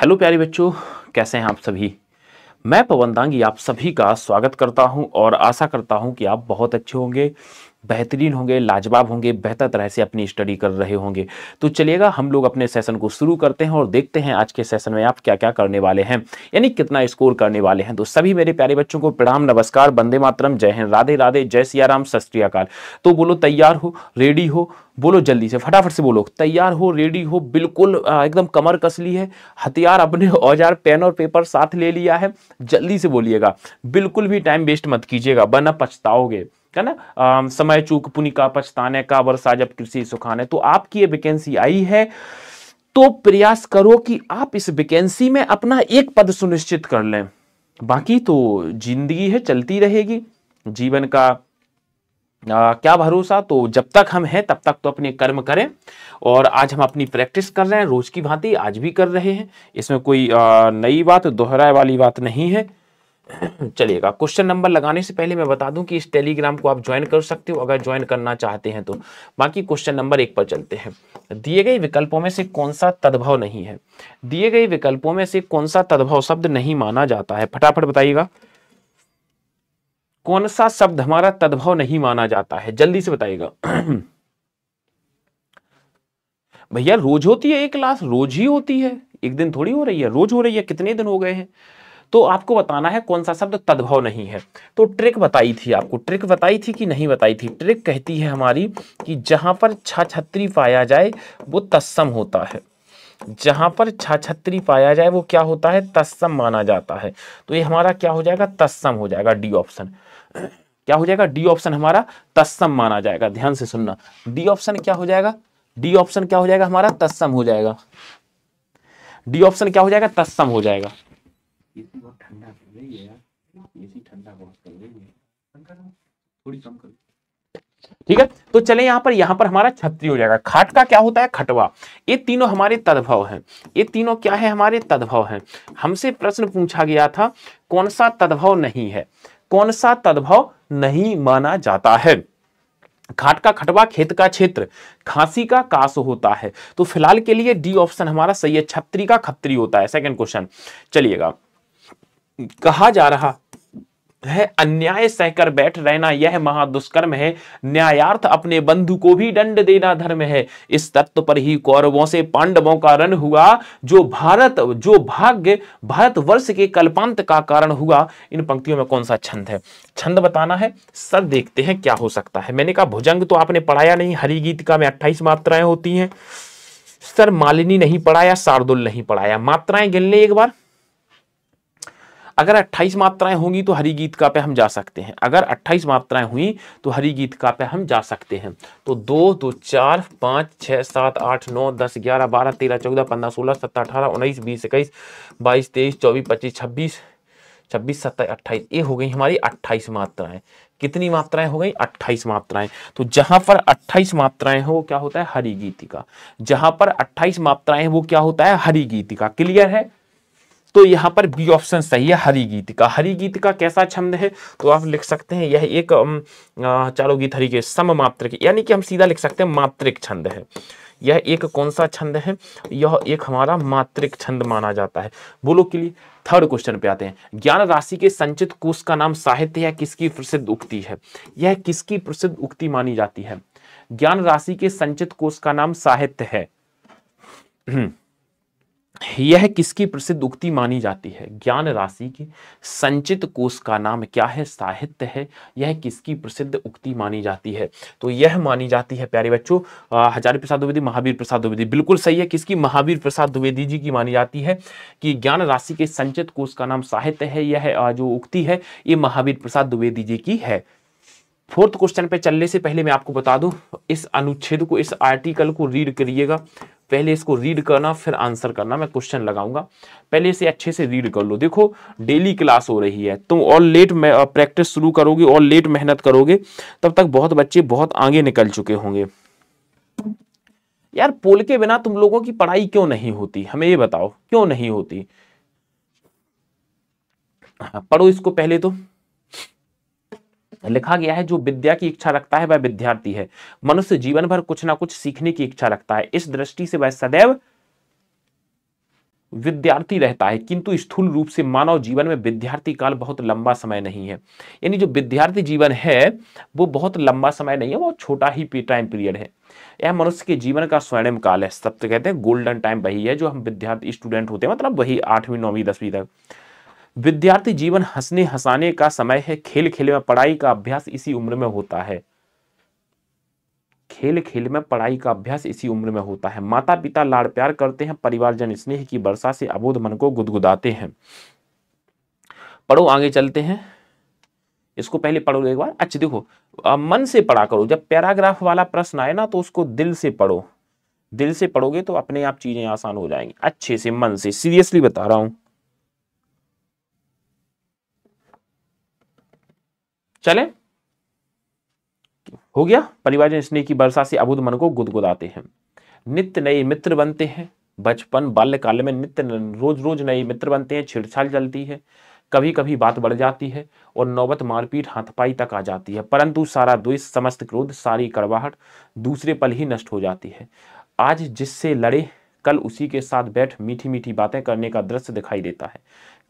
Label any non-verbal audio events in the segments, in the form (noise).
hello प्यारे बच्चों कैसे हैं आप सभी मैं पवन दांगी आप सभी का स्वागत करता हूं और आशा करता हूं कि आप बहुत अच्छे होंगे बेहतरीन होंगे लाजवाब होंगे बेहतर तरह से अपनी स्टडी कर रहे होंगे तो चलिएगा हम लोग अपने सेशन को शुरू करते हैं और देखते हैं आज के सेशन में आप क्या क्या करने वाले हैं यानी कितना स्कोर करने वाले हैं तो सभी मेरे प्यारे बच्चों को प्रणाम नमस्कार बंदे मातरम जय हिंद राधे राधे जय सियाराम सत्याकाल तो बोलो तैयार हो रेडी हो बोलो जल्दी से फटाफट से बोलो तैयार हो रेडी हो बिल्कुल एकदम कमर कस ली है हथियार अपने औजार पेन और पेपर साथ ले लिया है जल्दी से बोलिएगा बिल्कुल भी टाइम वेस्ट मत कीजिएगा बना पछताओगे ना समय चूक पुनिका पछताने का वर्षा जब कृषि सुखाने तो आपकी ये वैकेंसी आई है तो प्रयास करो कि आप इस वैकेंसी में अपना एक पद सुनिश्चित कर लें बाकी तो जिंदगी है चलती रहेगी जीवन का आ, क्या भरोसा तो जब तक हम हैं तब तक तो अपने कर्म करें और आज हम अपनी प्रैक्टिस कर रहे हैं रोज की भांति आज भी कर रहे हैं इसमें कोई आ, नई बात दोहराए वाली बात नहीं है चलिएगा क्वेश्चन नंबर लगाने से पहले मैं बता दूं कि इस टेलीग्राम को आप ज्वाइन कर सकते हो अगर ज्वाइन करना चाहते हैं तो बाकी क्वेश्चन नंबर एक पर चलते हैं दिए गए विकल्पों में से कौन सा तद्भव नहीं है दिए गए विकल्पों में से कौन सा तद्भव शब्द नहीं माना जाता है फटाफट बताइएगा कौन सा शब्द हमारा तद्भव नहीं माना जाता है जल्दी से बताइएगा भैया रोज होती है एक क्लास रोज ही होती है एक दिन थोड़ी हो रही है रोज हो रही है कितने दिन हो गए हैं तो आपको बताना है कौन सा शब्द तद्भव नहीं है तो ट्रिक बताई थी आपको ट्रिक बताई थी कि नहीं बताई थी ट्रिक कहती है हमारी कि जहां पर छाछत्री पाया जाए वो तत्सम होता है जहां पर छाछत्री पाया जाए वो क्या होता है तत्सम माना जाता है तो ये हमारा क्या हो जाएगा तत्सम हो जाएगा डी ऑप्शन क्या हो जाएगा डी ऑप्शन हमारा तत्सम माना जाएगा ध्यान से सुनना डी ऑप्शन क्या हो जाएगा डी ऑप्शन क्या हो जाएगा हमारा तत्सम हो जाएगा डी ऑप्शन क्या हो जाएगा तत्सम हो जाएगा एसी बहुत ठंडा कर रही है यार एसी ठंडा बहुत कर रही है थोड़ी कम कर ठीक है तो चले यहां पर यहां पर हमारा छत्री हो जाएगा खाट का क्या होता है खटवा ये तीनों हमारे तद्भव हैं ये तीनों क्या है हमारे तद्भव हैं हमसे प्रश्न पूछा गया था कौन सा तद्भव नहीं है कौन सा तद्भव नहीं माना जाता है खाट का खटवा खेत का क्षेत्र खांसी का कास होता है तो फिलहाल के लिए डी ऑप्शन हमारा सही है छत्री का खत्री होता है सेकेंड क्वेश्चन चलिएगा कहा जा रहा है अन्याय सहकर बैठ रहना यह महादुष्कर्म है न्यायार्थ अपने बंधु को भी दंड देना धर्म है इस तत्व पर ही कौरवों से पांडवों का रण हुआ जो भारत जो भाग्य भारत वर्ष के कल्पांत का कारण हुआ इन पंक्तियों में कौन सा छंद है छंद बताना है सर देखते हैं क्या हो सकता है मैंने कहा भुजंग तो आपने पढ़ाया नहीं हरी गीतिका में अट्ठाईस मात्राएं होती हैं सर मालिनी नहीं पढ़ाया शार्दुल नहीं पढ़ाया मात्राएं गिनने एक बार अगर 28 मात्राएं होंगी तो हरी गीत का पे हम जा सकते हैं अगर 28 मात्राएं हुई तो हरी गीत का पे हम जा सकते हैं तो दो दो चार पाँच छः सात आठ नौ दस ग्यारह बारह तेरह चौदह पंद्रह सोलह सत्रह अठारह उन्नीस बीस इक्कीस बाईस तेईस चौबीस पच्चीस छब्बीस छब्बीस सत्ताईस अट्ठाईस ये हो गई हमारी अट्ठाईस मात्राएं कितनी मात्राएं हो गई अट्ठाईस मात्राएं तो जहां पर अट्ठाईस मात्राएं हो क्या होता है हरी गीतिका जहां पर अट्ठाईस मात्राएं वो क्या होता है हरी गीतिका क्लियर है तो यहाँ पर बी ऑप्शन सही है हरी गीत का हरी गीत का कैसा छंद है तो आप लिख सकते हैं यह एक चारों गीत हरी के सम मात्रिक यानी कि हम सीधा लिख सकते हैं मात्रिक छंद है यह एक कौन सा छंद है यह एक हमारा मात्रिक छंद माना जाता है बोलो के लिए थर्ड क्वेश्चन पे आते हैं ज्ञान राशि के संचित कोष का नाम साहित्य या किसकी प्रसिद्ध उक्ति है यह किसकी प्रसिद्ध उक्ति मानी जाती है ज्ञान राशि के संचित कोष का नाम साहित्य है (clears throat) यह किसकी प्रसिद्ध उक्ति मानी जाती है ज्ञान राशि की संचित कोष का नाम क्या है साहित्य है यह किसकी प्रसिद्ध उक्ति मानी जाती है तो यह मानी जाती है प्यारे बच्चों हजारी प्रसाद द्विवेदी महावीर प्रसाद द्विवेदी बिल्कुल सही है किसकी महावीर प्रसाद द्विवेदी जी की मानी जाती है कि ज्ञान राशि के संचित कोष का नाम साहित्य है यह जो उक्ति है ये महावीर प्रसाद द्विवेदी जी की है फोर्थ क्वेश्चन पे चलने से पहले मैं आपको बता दूं इस अनुच्छेद को इस आर्टिकल को रीड करिएगा पहले इसको रीड करना फिर आंसर करना मैं क्वेश्चन लगाऊंगा पहले इसे अच्छे से रीड कर लो देखो डेली क्लास हो रही है तुम और लेट प्रैक्टिस शुरू करोगे और लेट मेहनत करोगे तब तक बहुत बच्चे बहुत आगे निकल चुके होंगे यार पोल के बिना तुम लोगों की पढ़ाई क्यों नहीं होती हमें ये बताओ क्यों नहीं होती हाँ, पढ़ो इसको पहले तो लिखा गया है जो विद्या की इच्छा रखता है वह विद्यार्थी है मनुष्य जीवन भर कुछ ना कुछ सीखने की इच्छा रखता है इस दृष्टि से वह सदैव विद्यार्थी रहता है किंतु स्थूल रूप से मानव जीवन में विद्यार्थी काल बहुत लंबा समय नहीं है यानी जो विद्यार्थी जीवन है वो बहुत लंबा समय नहीं है वो छोटा ही टाइम पीरियड है यह मनुष्य के जीवन का स्वर्णिम काल है सब तो कहते हैं गोल्डन टाइम वही है जो हम विद्यार्थी स्टूडेंट होते हैं मतलब वही आठवीं नौवीं दसवीं तक विद्यार्थी जीवन हंसने हंसाने का समय है खेल खेल में पढ़ाई का अभ्यास इसी उम्र में होता है खेल खेल में पढ़ाई का अभ्यास इसी उम्र में होता है माता पिता लाड़ प्यार करते हैं परिवारजन स्नेह की वर्षा से अबोध मन को गुदगुदाते हैं पढ़ो आगे चलते हैं इसको पहले पढ़ो एक बार अच्छा देखो मन से पढ़ा करो जब पैराग्राफ वाला प्रश्न आए ना तो उसको दिल से पढ़ो दिल से पढ़ोगे तो अपने आप चीजें आसान हो जाएंगी अच्छे से मन से सीरियसली बता रहा हूं चले हो गया परिवारजन स्नेह की वर्षा से अबुद मन को गुदगुदाते हैं नित्य नए मित्र बनते हैं बचपन बाल्यकाल में नित्य रोज रोज नए मित्र बनते हैं छिड़छाल चलती है कभी कभी बात बढ़ जाती है और नौबत मारपीट हाथपाई तक आ जाती है परंतु सारा द्वेष समस्त क्रोध सारी कड़वाहट दूसरे पल ही नष्ट हो जाती है आज जिससे लड़े कल उसी के साथ बैठ मीठी मीठी बातें करने का दृश्य दिखाई देता है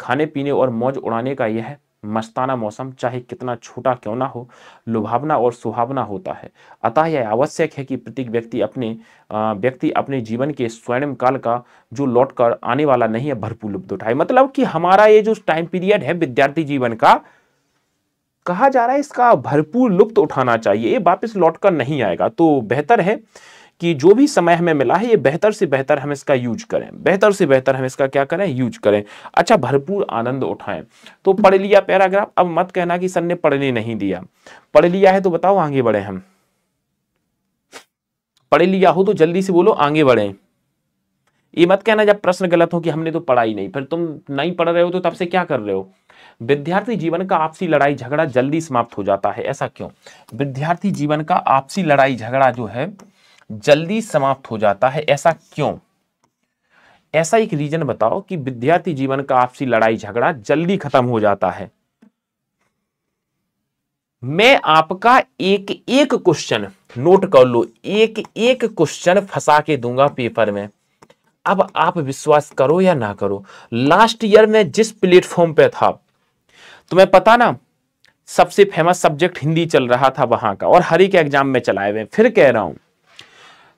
खाने पीने और मौज उड़ाने का यह मस्ताना मौसम चाहे कितना छोटा क्यों ना हो लुभावना और सुहावना होता है अतः यह आवश्यक है कि प्रत्येक व्यक्ति अपने व्यक्ति अपने जीवन के स्वयं काल का जो लौट कर आने वाला नहीं है भरपूर लुप्त उठाए मतलब कि हमारा ये जो टाइम पीरियड है विद्यार्थी जीवन का कहा जा रहा है इसका भरपूर लुप्त उठाना चाहिए ये वापस लौट कर नहीं आएगा तो बेहतर है कि जो भी समय हमें मिला है ये बेहतर से बेहतर हम इसका यूज करें बेहतर से बेहतर हम इसका क्या करें यूज करें अच्छा भरपूर आनंद उठाएं तो पढ़ लिया पैराग्राफ अब मत कहना कि सर ने पढ़ने नहीं दिया पढ़ लिया है तो बताओ आगे बढ़े हम पढ़ लिया हो तो जल्दी से बोलो आगे बढ़े ये मत कहना जब प्रश्न गलत हो कि हमने तो पढ़ा ही नहीं फिर तुम नहीं पढ़ रहे हो तो तब से क्या कर रहे हो विद्यार्थी जीवन का आपसी लड़ाई झगड़ा जल्दी समाप्त हो जाता है ऐसा क्यों विद्यार्थी जीवन का आपसी लड़ाई झगड़ा जो है जल्दी समाप्त हो जाता है ऐसा क्यों ऐसा एक रीजन बताओ कि विद्यार्थी जीवन का आपसी लड़ाई झगड़ा जल्दी खत्म हो जाता है मैं आपका एक एक क्वेश्चन नोट कर लो एक एक क्वेश्चन फंसा के दूंगा पेपर में अब आप विश्वास करो या ना करो लास्ट ईयर में जिस प्लेटफॉर्म पे था तुम्हें पता ना सबसे फेमस सब्जेक्ट हिंदी चल रहा था वहां का और हर एक एग्जाम में चलाए हुए फिर कह रहा हूं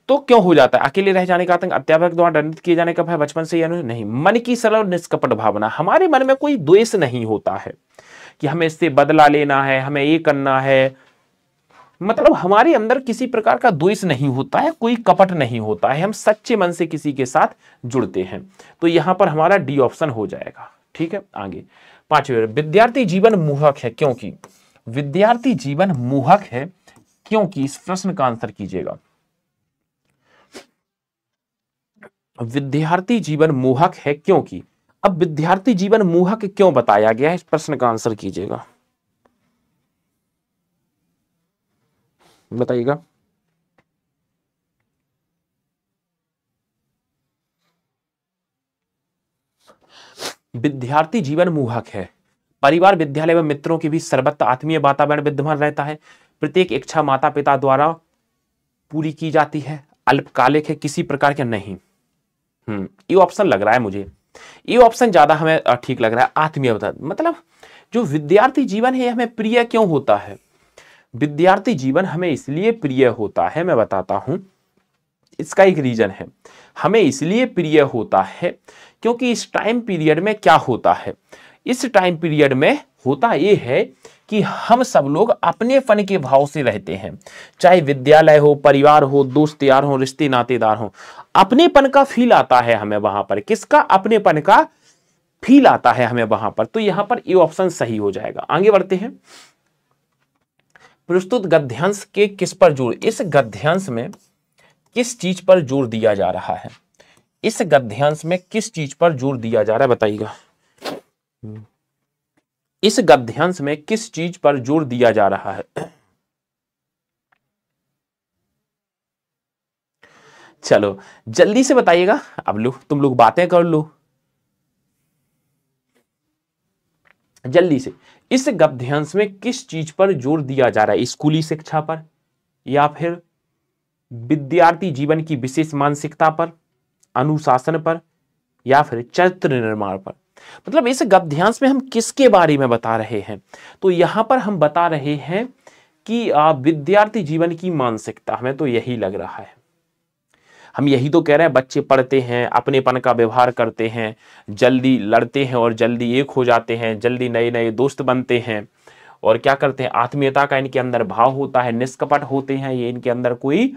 तो क्यों हो जाता है अकेले रह जाने का आतंक अध्यापक द्वारा दंडित किए जाने का भय बचपन से या नहीं मन की सरल और निष्कपट भावना हमारे मन में कोई द्वेष नहीं होता है कि हमें इससे बदला लेना है हमें ये करना है मतलब हमारे अंदर किसी प्रकार का द्वेष नहीं होता है कोई कपट नहीं होता है हम सच्चे मन से किसी के साथ जुड़ते हैं तो यहां पर हमारा डी ऑप्शन हो जाएगा ठीक है आगे पांचवें विद्यार्थी जीवन मोहक है क्योंकि विद्यार्थी जीवन मोहक है क्योंकि इस प्रश्न का आंसर कीजिएगा विद्यार्थी जीवन मोहक है क्योंकि अब विद्यार्थी जीवन मोहक क्यों बताया गया है इस प्रश्न का आंसर कीजिएगा बताइएगा विद्यार्थी जीवन मोहक है परिवार विद्यालय व मित्रों के बीच सर्वत्र आत्मीय वातावरण विद्यमान रहता है प्रत्येक इच्छा माता पिता द्वारा पूरी की जाती है अल्पकालिक है किसी प्रकार के नहीं हम्म, ये ऑप्शन लग रहा है मुझे ये ऑप्शन ज़्यादा हमें ठीक लग रहा है आत्मीय मतलब जो विद्यार्थी जीवन है हमें प्रिय क्यों होता है विद्यार्थी जीवन हमें इसलिए प्रिय होता है मैं बताता हूं इसका एक रीज़न है हमें इसलिए प्रिय होता है क्योंकि इस टाइम पीरियड में क्या होता है इस टाइम पीरियड में होता यह है कि हम सब लोग अपने फन के भाव से रहते हैं चाहे विद्यालय हो परिवार हो दोस्त यार हो रिश्ते नातेदार हो अपनेपन का फील आता है हमें वहां पर किसका अपनेपन का फील आता है हमें वहां पर तो यहां पर ये ऑप्शन सही हो जाएगा आगे बढ़ते हैं प्रस्तुत गद्यांश के किस पर जोर इस गद्यांश में किस चीज पर जोर दिया जा रहा है इस गद्यांश में किस चीज पर जोर दिया जा रहा है बताइएगा इस गद्यांश में किस चीज पर जोर दिया जा रहा है चलो जल्दी से बताइएगा अब लो तुम लोग बातें कर लो जल्दी से इस गद्यांश में किस चीज पर जोर दिया जा रहा है स्कूली शिक्षा पर या फिर विद्यार्थी जीवन की विशेष मानसिकता पर अनुशासन पर या फिर चरित्र निर्माण पर मतलब इस गद्यांश में हम किसके बारे में बता रहे हैं तो यहां पर हम बता रहे हैं कि विद्यार्थी जीवन की मानसिकता हमें तो यही लग रहा है हम यही तो कह रहे हैं बच्चे पढ़ते हैं अपनेपन का व्यवहार करते हैं जल्दी लड़ते हैं और जल्दी एक हो जाते हैं जल्दी नए नए दोस्त बनते हैं और क्या करते हैं आत्मीयता का इनके अंदर भाव होता है निष्कपट होते हैं ये इनके अंदर कोई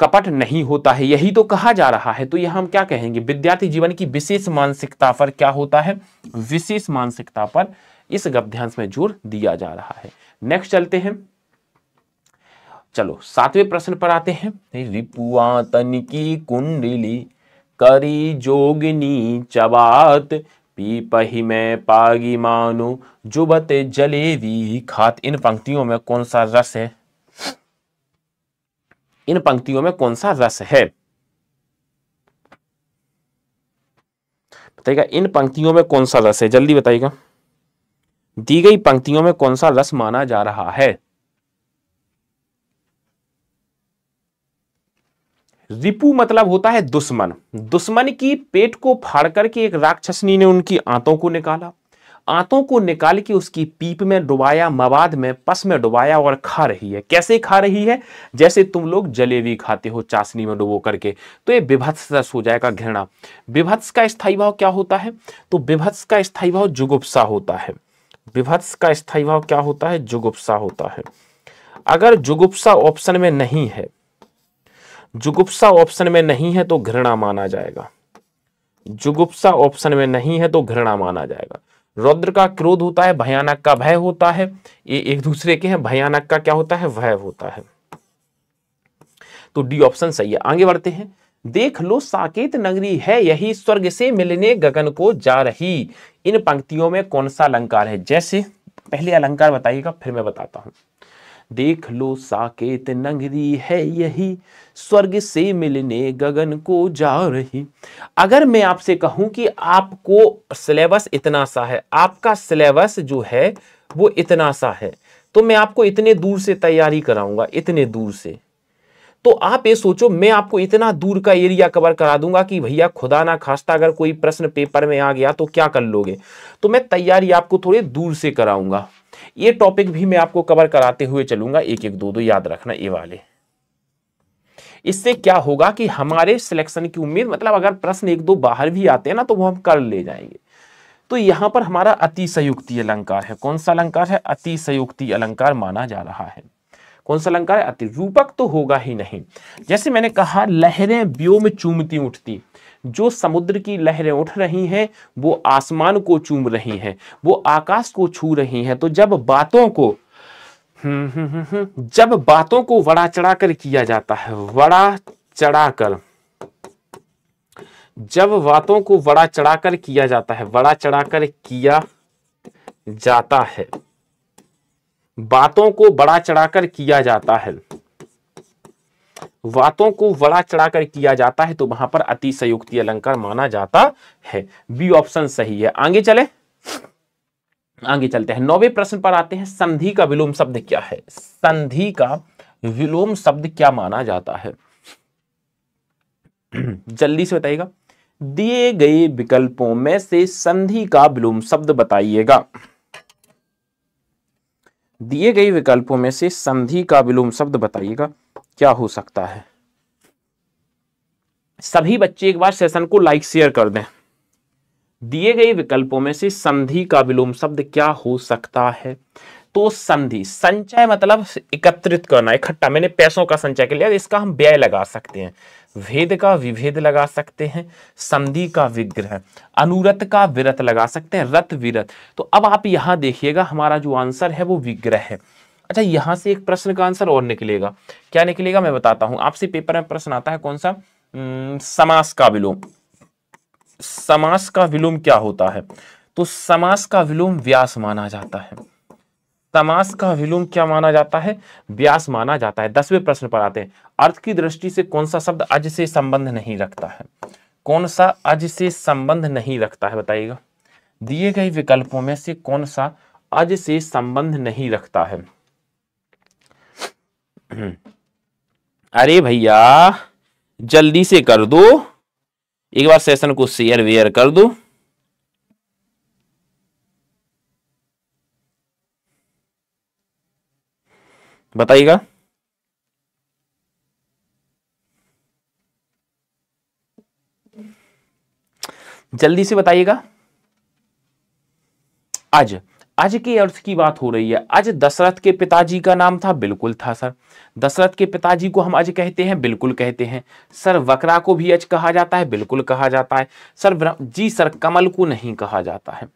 कपट नहीं होता है यही तो कहा जा रहा है तो यह हम क्या कहेंगे विद्यार्थी जीवन की विशेष मानसिकता पर क्या होता है विशेष मानसिकता पर इस गभ्यांश में जोर दिया जा रहा है नेक्स्ट चलते हैं चलो सातवें प्रश्न पर आते हैं रिपुआ तन की कुंडली करी जोगिनी चबात पीपही में पागी मानो जुबत जलेबी खात इन पंक्तियों में कौन सा रस है इन पंक्तियों में कौन सा रस है बताइएगा इन पंक्तियों में कौन सा रस है जल्दी बताइएगा दी गई पंक्तियों में कौन सा रस माना जा रहा है रिपु मतलब होता है दुश्मन दुश्मन की पेट को फाड़ करके एक राक्षसनी ने उनकी आंतों को निकाला आंतों को निकाल के उसकी पीप में डुबाया मवाद में पस में डुबाया और खा रही है कैसे खा रही है जैसे तुम लोग जलेबी खाते हो चाशनी में डुबो करके तो ये विभत्स हो जाएगा घृणा विभत्स का स्थायी भाव क्या होता है तो विभत्स का स्थायी भाव जुगुप्सा होता है विभत्स का स्थायी भाव क्या होता है जुगुप्सा होता है अगर जुगुप्सा ऑप्शन में नहीं है जुगुप्सा ऑप्शन में नहीं है तो घृणा माना जाएगा जुगुप्सा ऑप्शन में नहीं है तो घृणा माना जाएगा रौद्र का क्रोध होता है भयानक का भय होता है ये एक दूसरे के हैं भयानक का क्या होता है भय होता है तो डी ऑप्शन सही है आगे बढ़ते हैं देख लो साकेत नगरी है यही स्वर्ग से मिलने गगन को जा रही इन पंक्तियों में कौन सा अलंकार है जैसे पहले अलंकार बताइएगा फिर मैं बताता हूं देख लो साकेत नंगरी है यही स्वर्ग से मिलने गगन को जा रही अगर मैं आपसे कहूं कि आपको सिलेबस इतना सा है आपका सिलेबस जो है वो इतना सा है तो मैं आपको इतने दूर से तैयारी कराऊंगा इतने दूर से तो आप ये सोचो मैं आपको इतना दूर का एरिया कवर करा दूंगा कि भैया खुदा ना खास्ता अगर कोई प्रश्न पेपर में आ गया तो क्या कर लोगे तो मैं तैयारी आपको थोड़े दूर से कराऊंगा ये टॉपिक भी मैं आपको कवर कराते हुए चलूंगा एक एक दो दो याद रखना ये वाले इससे क्या होगा कि हमारे सिलेक्शन की उम्मीद मतलब अगर प्रश्न एक दो बाहर भी आते हैं ना तो वो हम कर ले जाएंगे तो यहां पर हमारा अतिशयुक्ति अलंकार है कौन सा अलंकार है अतिशयुक्ति अलंकार माना जा रहा है कौन सा अलंकार है अति रूपक तो होगा ही नहीं जैसे मैंने कहा लहरें व्योम चूमती उठती जो समुद्र की लहरें उठ रही हैं वो आसमान को चूम रही हैं वो आकाश को छू रही हैं तो जब बातों को हम्म, हम्म, हम्म, जब बातों को वड़ा चढ़ाकर किया जाता है वड़ा चढ़ाकर जब बातों को वड़ा चढ़ाकर किया जाता है वड़ा चढ़ाकर किया जाता है बातों को बड़ा चढ़ाकर किया जाता है वातों को बड़ा चढ़ाकर किया जाता है तो वहां पर अतिशयोक्ति अलंकार माना जाता है बी ऑप्शन सही है आगे चले आगे चलते हैं नौवे प्रश्न पर आते हैं संधि का विलोम शब्द क्या है संधि का विलोम शब्द क्या माना जाता है जल्दी से बताइएगा दिए गए विकल्पों में से संधि का विलोम शब्द बताइएगा दिए गए विकल्पों में से संधि का विलोम शब्द बताइएगा क्या हो सकता है सभी बच्चे एक बार सेशन को लाइक शेयर कर दें दिए गए विकल्पों में से संधि का विलोम शब्द क्या हो सकता है तो संधि संचय मतलब एकत्रित करना इकट्ठा मैंने पैसों का संचय कर लिया इसका हम व्यय लगा सकते हैं भेद का विभेद लगा सकते हैं संधि का विग्रह अनुरत का विरत लगा सकते हैं रत विरत तो अब आप यहां देखिएगा हमारा जो आंसर है वो विग्रह है अच्छा यहाँ से एक प्रश्न का आंसर और निकलेगा क्या निकलेगा मैं बताता हूँ आपसे पेपर में प्रश्न आता है कौन सा हम्म, समास का विलोम समास का विलोम क्या होता है तो समास का विलोम व्यास माना जाता है समास का विलोम क्या माना जाता है व्यास माना जाता है दसवें प्रश्न पर आते हैं अर्थ की दृष्टि से कौन सा शब्द अज से संबंध नहीं रखता है कौन सा अज से संबंध नहीं रखता है बताइएगा दिए गए विकल्पों में से कौन सा अज से संबंध नहीं रखता है (clears throat) अरे भैया जल्दी से कर दो एक बार सेशन को शेयर वेयर कर दो बताइएगा जल्दी से बताइएगा आज अज के अर्थ की बात हो रही है अज दशरथ के पिताजी का नाम था बिल्कुल था सर दशरथ के पिताजी को हम अज कहते हैं बिल्कुल कहते हैं सर वक्रा को भी अज कहा जाता है बिल्कुल कहा जाता है सर जी सर कमल को नहीं कहा जाता है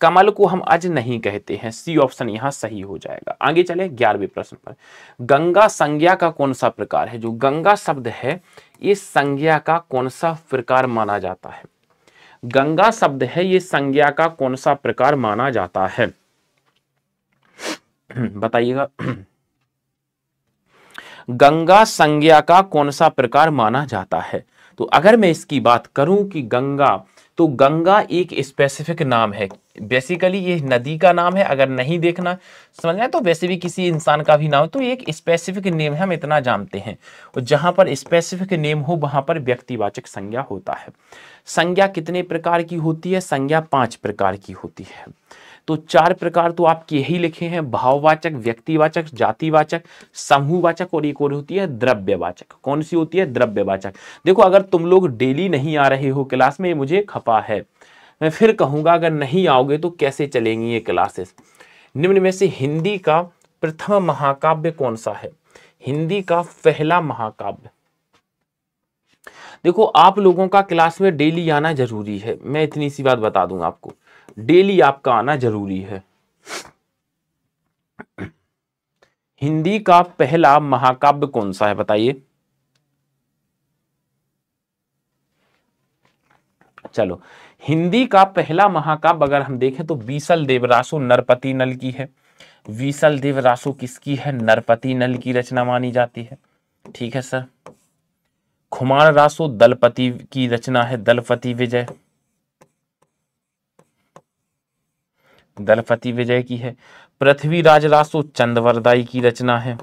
कमल को हम आज नहीं कहते हैं सी ऑप्शन यहाँ सही हो जाएगा आगे चले ग्यारहवें प्रश्न पर गंगा संज्ञा का कौन सा प्रकार है जो गंगा शब्द है ये संज्ञा का कौन सा प्रकार माना जाता है गंगा शब्द है ये संज्ञा का कौन सा प्रकार माना जाता है (clears throat) बताइएगा गंगा संज्ञा का कौन सा प्रकार माना जाता है तो अगर मैं इसकी बात करूं कि गंगा तो गंगा एक स्पेसिफिक नाम है बेसिकली ये नदी का नाम है अगर नहीं देखना समझ रहे तो वैसे भी किसी इंसान का भी नाम तो एक स्पेसिफिक नेम है हम इतना जानते हैं और जहां पर स्पेसिफिक नेम हो वहां पर व्यक्तिवाचक संज्ञा होता है संज्ञा कितने प्रकार की होती है संज्ञा पांच प्रकार की होती है तो चार प्रकार तो आपके यही लिखे हैं भाववाचक व्यक्तिवाचक जातिवाचक समूहवाचक और एक और होती है द्रव्यवाचक कौन सी होती है द्रव्यवाचक देखो अगर तुम लोग डेली नहीं आ रहे हो क्लास में ये मुझे खपा है मैं फिर कहूंगा अगर नहीं आओगे तो कैसे चलेंगी ये क्लासेस निम्न में से हिंदी का प्रथम महाकाव्य कौन सा है हिंदी का पहला महाकाव्य देखो आप लोगों का क्लास में डेली आना जरूरी है मैं इतनी सी बात बता दूंगा आपको डेली आपका आना जरूरी है हिंदी का पहला महाकाव्य कौन सा है बताइए चलो हिंदी का पहला महाकाव्य अगर हम देखें तो बीसल देवरासु नरपति नल की है वीसल देवरासु किसकी है नरपति नल की रचना मानी जाती है ठीक है सर खुमार रासो दलपति की रचना है दलपति विजय दलपति विजय की है पृथ्वीराज रासो चंदवरदाई की रचना है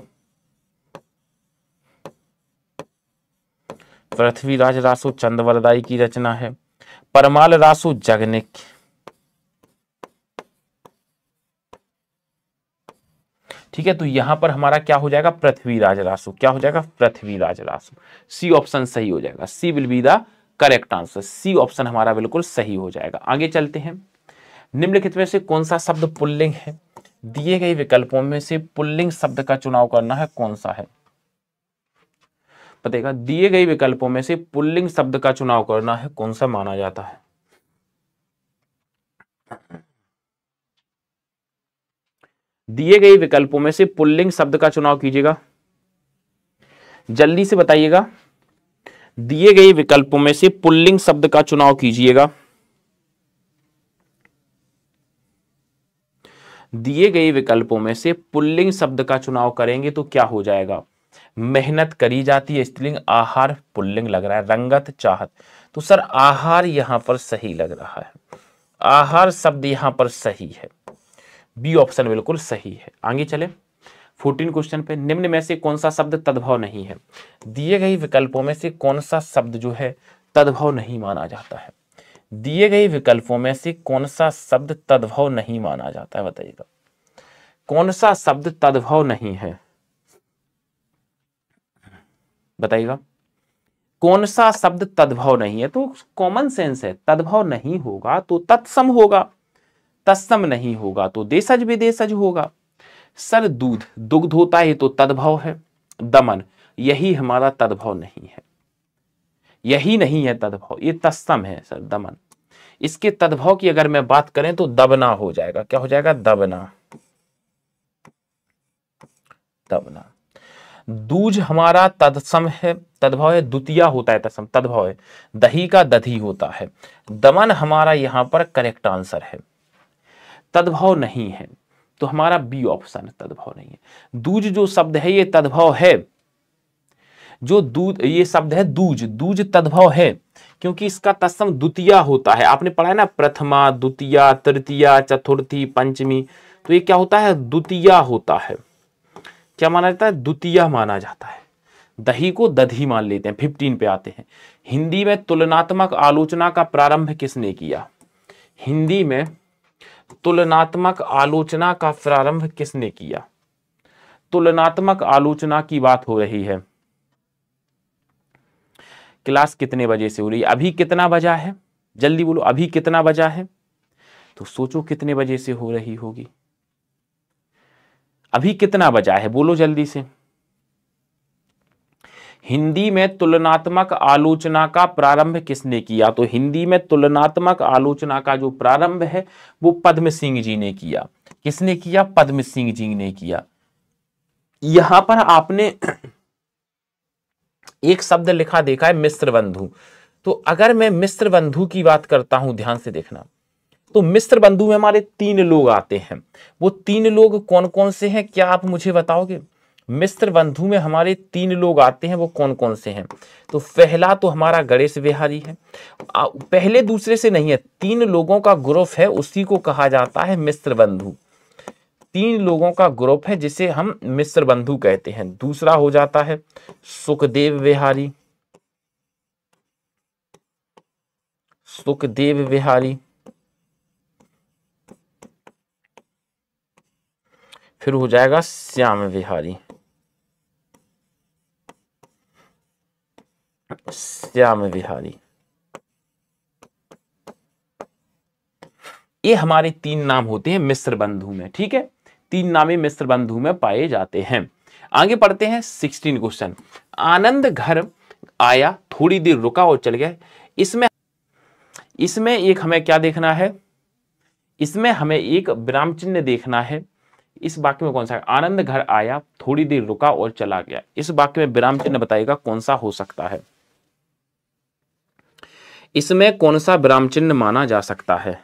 पृथ्वीराज रासो चंदवरदाई की रचना है परमाल रासो जगनिक ठीक है तो यहां पर हमारा क्या हो जाएगा पृथ्वीराज रासो क्या हो जाएगा पृथ्वीराज रासो सी ऑप्शन सही हो जाएगा C will be the correct answer C option हमारा बिल्कुल सही हो जाएगा आगे चलते हैं निम्नलिखित में से कौन सा शब्द पुल्लिंग है दिए गए विकल्पों में से पुल्लिंग शब्द का चुनाव करना है कौन सा है पता दिए गए विकल्पों में से पुल्लिंग शब्द का चुनाव करना है कौन सा माना जाता है दिए गए विकल्पों में से पुल्लिंग शब्द का चुनाव कीजिएगा जल्दी से बताइएगा दिए गए विकल्पों में से पुल्लिंग शब्द का चुनाव कीजिएगा दिए गए विकल्पों में से पुल्लिंग शब्द का चुनाव करेंगे तो क्या हो जाएगा मेहनत करी जाती है स्त्रीलिंग आहार पुल्लिंग लग रहा है रंगत चाहत तो सर आहार यहां पर सही लग रहा है आहार शब्द यहाँ पर सही है बी ऑप्शन बिल्कुल सही है आगे चले फोर्टीन क्वेश्चन पे निम्न में से कौन सा शब्द तद्भव नहीं है दिए गए विकल्पों में से कौन सा शब्द जो है तद्भव नहीं माना जाता है दिए गए विकल्पों में से कौन सा शब्द तद्भव नहीं माना जाता है बताइएगा कौन सा शब्द तद्भव नहीं है बताइएगा कौन सा शब्द तद्भव नहीं है तो कॉमन सेंस है तद्भव नहीं होगा तो तत्सम होगा तत्सम नहीं होगा तो देशज विदेशज होगा सर दूध दुग्ध होता है तो तद्भव है दमन यही हमारा तद्भव नहीं है यही नहीं है तद्भव ये तत्सम है सर दमन इसके तद्भव की अगर मैं बात करें तो दबना हो जाएगा क्या हो जाएगा दबना दबना दूज हमारा तदसम है तद्भव है द्वितीय होता है तत्सम तद्भव है दही का दधी होता है दमन हमारा यहां पर करेक्ट आंसर है तद्भव नहीं है तो हमारा बी ऑप्शन तद्भव नहीं है दूज जो शब्द है ये तद्भव है जो दूध ये शब्द है दूज दूज तद्भव है क्योंकि इसका तत्सम द्वितीय होता है आपने पढ़ा है ना प्रथमा द्वितीय तृतीय चतुर्थी पंचमी तो ये क्या होता है द्वितीय होता है क्या माना जाता है द्वितीय माना जाता है दही को दधी मान लेते हैं फिफ्टीन पे आते हैं हिंदी में तुलनात्मक आलोचना का प्रारंभ किसने किया हिंदी में तुलनात्मक आलोचना का प्रारंभ किसने किया तुलनात्मक आलोचना की बात हो रही है क्लास कितने बजे से हो रही है अभी कितना बजा है जल्दी बोलो अभी कितना बजा है तो सोचो कितने बजे से हो रही होगी अभी कितना बजा है बोलो जल्दी से हिंदी में तुलनात्मक आलोचना का प्रारंभ किसने किया तो हिंदी में तुलनात्मक आलोचना का जो प्रारंभ है वो पद्म सिंह जी ने किया किसने किया पद्म सिंह जी ने किया यहां पर आपने एक शब्द लिखा देखा है मिस्र बंधु तो अगर मैं मिस्र बंधु की बात करता हूं ध्यान से देखना तो मिस्र बंधु में हमारे तीन लोग आते हैं वो तीन लोग कौन कौन से हैं क्या आप मुझे बताओगे मिस्र बंधु में हमारे तीन लोग आते हैं वो कौन कौन से हैं तो पहला तो हमारा गणेश बिहारी है पहले दूसरे से नहीं है तीन लोगों का ग्रुप है उसी को कहा जाता है मिस्र बंधु तीन लोगों का ग्रुप है जिसे हम मिश्र बंधु कहते हैं दूसरा हो जाता है सुखदेव विहारी सुखदेव विहारी फिर हो जाएगा श्याम विहारी श्याम विहारी ये हमारे तीन नाम होते हैं मिश्र बंधु में ठीक है तीन नामी मिस्र बंधु में पाए जाते हैं आगे पढ़ते हैं सिक्सटीन क्वेश्चन आनंद घर आया थोड़ी देर रुका और चल गया इसमें इसमें एक हमें क्या देखना है इसमें हमें एक विराम चिन्ह देखना है इस वाक्य में कौन सा है आनंद घर आया थोड़ी देर रुका और चला गया इस वाक्य में विराम चिन्ह बताएगा कौन सा हो सकता है इसमें कौन सा विराम चिन्ह माना जा सकता है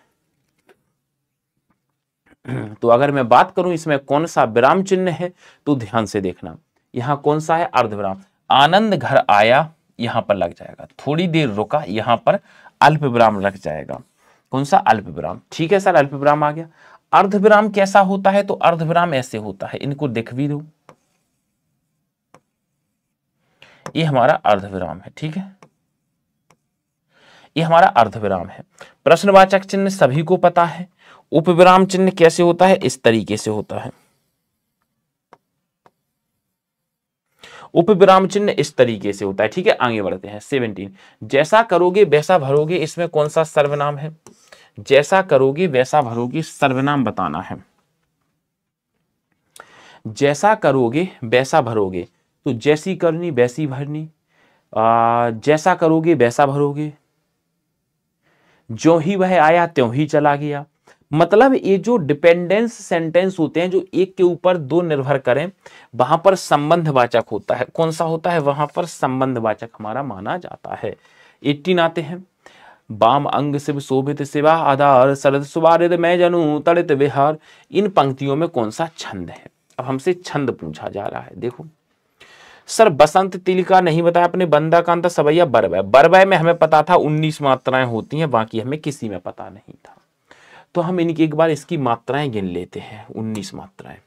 तो अगर मैं बात करूं इसमें कौन सा विराम चिन्ह है तो ध्यान से देखना यहां कौन सा है अर्धविराम आनंद घर आया यहां पर लग जाएगा थोड़ी देर रुका यहां पर अल्प विराम लग जाएगा कौन सा अल्प विराम ठीक है सर अल्प विराम आ गया अर्धविराम कैसा होता है तो अर्धविराम ऐसे होता है इनको देख भी दो ये हमारा अर्धविराम है ठीक है ये हमारा अर्धविराम है प्रश्नवाचक चिन्ह सभी को पता है उपविराम चिन्ह कैसे होता है इस तरीके से होता है उपविराम चिन्ह इस तरीके से होता है ठीक है आगे बढ़ते हैं सेवनटीन जैसा करोगे वैसा भरोगे इसमें कौन सा सर्वनाम है जैसा करोगे वैसा भरोगे सर्वनाम बताना है जैसा करोगे वैसा भरोगे तो जैसी करनी वैसी भरनी आ, जैसा करोगे वैसा भरोगे जो ही वह आया त्यों ही चला गया मतलब ये जो डिपेंडेंस सेंटेंस होते हैं जो एक के ऊपर दो निर्भर करें वहां पर संबंधवाचक होता है कौन सा होता है वहां पर संबंधवाचक हमारा माना जाता है एट्टीन आते हैं बाम अंग शिव शोभित शिवा आधार सरद सुबारिद मैं जनु तड़ित विहार इन पंक्तियों में कौन सा छंद है अब हमसे छंद पूछा जा रहा है देखो सर बसंत तिलिका नहीं बताया अपने बंदा कांता सवैया बरवय बरवय में हमें पता था उन्नीस मात्राएं होती हैं बाकी हमें किसी में पता नहीं था तो हम इनकी एक बार इसकी मात्राएं गिन लेते हैं उन्नीस मात्राएं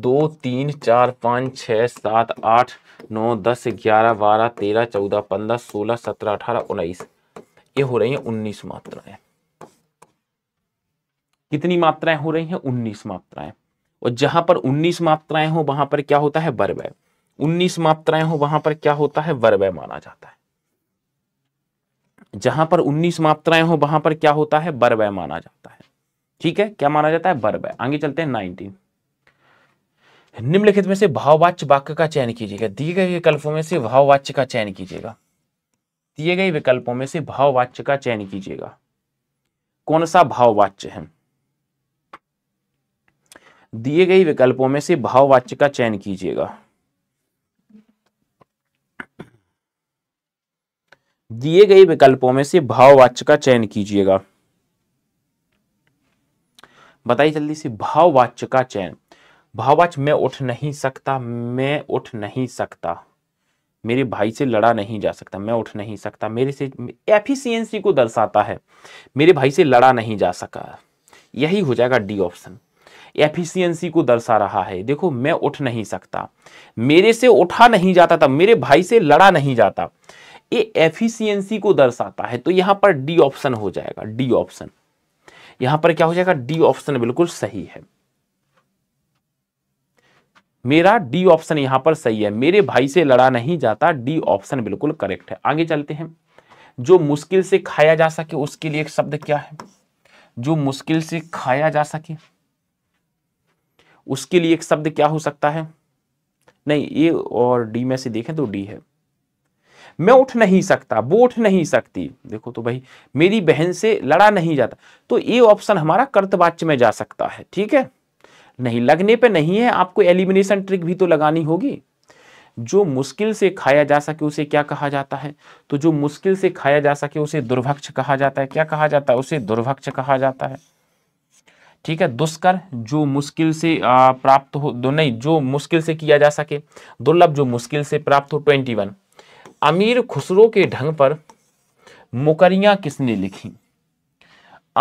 दो तीन चार पाँच छ सात आठ नौ दस ग्यारह बारह तेरह चौदह पंद्रह सोलह सत्रह अठारह उन्नीस ये हो रही है उन्नीस मात्राएं कितनी मात्राएं हो रही हैं उन्नीस मात्राएं और जहां पर उन्नीस मात्राएं हो वहां पर क्या होता है वर्वय उन्नीस मात्राएं हो वहां पर क्या होता है वर्वय माना जाता है जहां पर 19 मात्राएं हो वहां पर क्या होता है बरवय माना जाता है ठीक है क्या माना जाता है बरवय आगे चलते हैं नाइनटीन निम्नलिखित में से भाववाच्य वाक्य का चयन कीजिएगा दिए गए विकल्पों में से भाववाच्य का चयन कीजिएगा दिए गए विकल्पों में से भाववाच्य का चयन कीजिएगा कौन सा भाववाच्य है दिए गए विकल्पों में से भाववाच्य का चयन कीजिएगा दिए गए विकल्पों में से भाववाच्य का चयन कीजिएगा बताइए जल्दी से भाववाच्य का चयन भाववाच्य मैं उठ नहीं सकता मैं उठ नहीं सकता मेरे भाई से लड़ा नहीं जा सकता मैं उठ नहीं सकता मेरे से एफिशिएंसी को दर्शाता है मेरे भाई से लड़ा नहीं जा सका यही हो जाएगा डी ऑप्शन एफिशिएंसी को दर्शा रहा है देखो मैं उठ नहीं सकता मेरे से उठा नहीं जाता था मेरे भाई से लड़ा नहीं जाता ये एफिशिएंसी को दर्शाता है तो यहां पर डी ऑप्शन हो जाएगा डी ऑप्शन यहां पर क्या हो जाएगा डी ऑप्शन बिल्कुल सही है मेरा डी ऑप्शन यहां पर सही है मेरे भाई से लड़ा नहीं जाता डी ऑप्शन बिल्कुल करेक्ट है आगे चलते हैं जो मुश्किल से खाया जा सके उसके लिए एक शब्द क्या है जो मुश्किल से खाया जा सके उसके लिए एक शब्द क्या हो सकता है नहीं ए और डी में से देखें तो डी है मैं उठ नहीं सकता वो उठ नहीं सकती देखो तो भाई मेरी बहन से लड़ा नहीं जाता तो ये ऑप्शन हमारा कर्तवाच्य में जा सकता है ठीक है नहीं लगने पे नहीं है आपको एलिमिनेशन ट्रिक भी तो लगानी होगी जो मुश्किल से खाया जा सके उसे क्या कहा जाता है तो जो मुश्किल से खाया जा सके उसे दुर्भक्ष कहा जाता है क्या कहा जाता है उसे दुर्भक्ष कहा जाता है ठीक है दुष्कर जो मुश्किल से प्राप्त हो दो नहीं जो मुश्किल से किया जा सके दुर्लभ जो मुश्किल से प्राप्त हो ट्वेंटी वन अमीर खुसरो के ढंग पर मुकरियां किसने लिखी